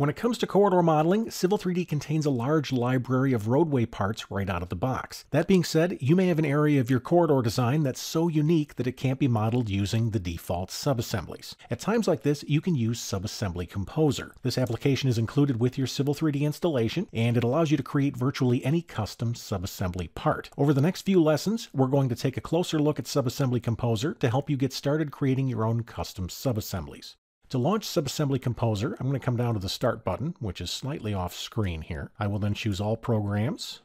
When it comes to corridor modeling, Civil 3D contains a large library of roadway parts right out of the box. That being said, you may have an area of your corridor design that's so unique that it can't be modeled using the default subassemblies. At times like this, you can use Subassembly Composer. This application is included with your Civil 3D installation, and it allows you to create virtually any custom subassembly part. Over the next few lessons, we're going to take a closer look at Subassembly Composer to help you get started creating your own custom subassemblies. To launch Subassembly Composer, I'm going to come down to the Start button, which is slightly off screen here. I will then choose All Programs.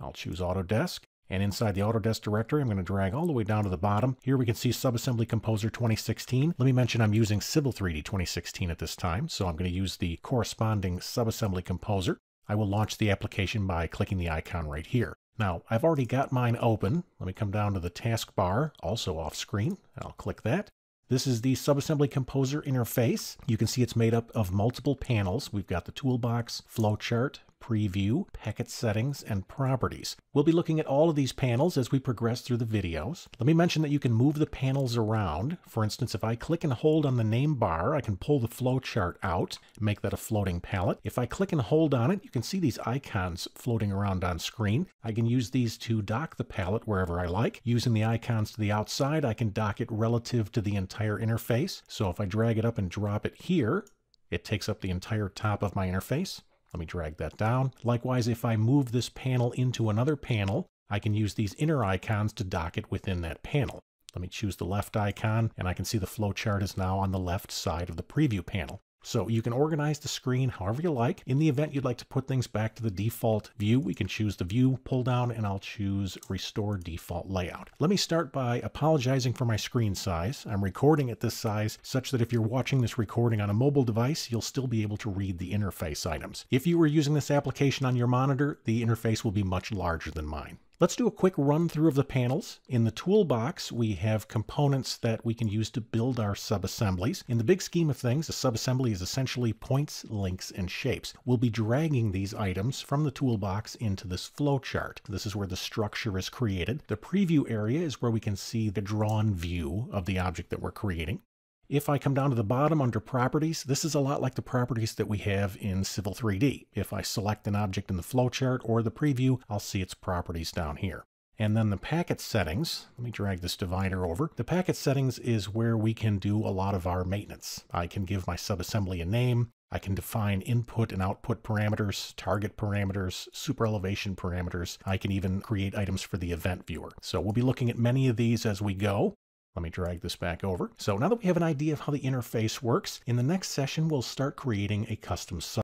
I'll choose Autodesk. And inside the Autodesk directory, I'm going to drag all the way down to the bottom. Here we can see Subassembly Composer 2016. Let me mention I'm using Civil 3D 2016 at this time, so I'm going to use the corresponding Subassembly Composer. I will launch the application by clicking the icon right here. Now, I've already got mine open. Let me come down to the taskbar, also off screen. I'll click that. This is the subassembly composer interface. You can see it's made up of multiple panels. We've got the toolbox, flowchart, preview, packet settings, and properties. We'll be looking at all of these panels as we progress through the videos. Let me mention that you can move the panels around. For instance, if I click and hold on the name bar, I can pull the flowchart out, make that a floating palette. If I click and hold on it, you can see these icons floating around on screen. I can use these to dock the palette wherever I like. Using the icons to the outside, I can dock it relative to the entire interface. So if I drag it up and drop it here, it takes up the entire top of my interface. Let me drag that down. Likewise, if I move this panel into another panel, I can use these inner icons to dock it within that panel. Let me choose the left icon, and I can see the flowchart is now on the left side of the preview panel. So you can organize the screen however you like. In the event you'd like to put things back to the default view, we can choose the view pull down and I'll choose restore default layout. Let me start by apologizing for my screen size. I'm recording at this size such that if you're watching this recording on a mobile device, you'll still be able to read the interface items. If you were using this application on your monitor, the interface will be much larger than mine. Let's do a quick run through of the panels. In the toolbox, we have components that we can use to build our subassemblies. In the big scheme of things, a subassembly is essentially points, links, and shapes. We'll be dragging these items from the toolbox into this flowchart. This is where the structure is created. The preview area is where we can see the drawn view of the object that we're creating. If I come down to the bottom under properties, this is a lot like the properties that we have in Civil 3D. If I select an object in the flowchart or the preview, I'll see its properties down here. And then the packet settings, let me drag this divider over. The packet settings is where we can do a lot of our maintenance. I can give my subassembly a name. I can define input and output parameters, target parameters, super elevation parameters. I can even create items for the event viewer. So we'll be looking at many of these as we go. Let me drag this back over. So now that we have an idea of how the interface works, in the next session we'll start creating a custom site.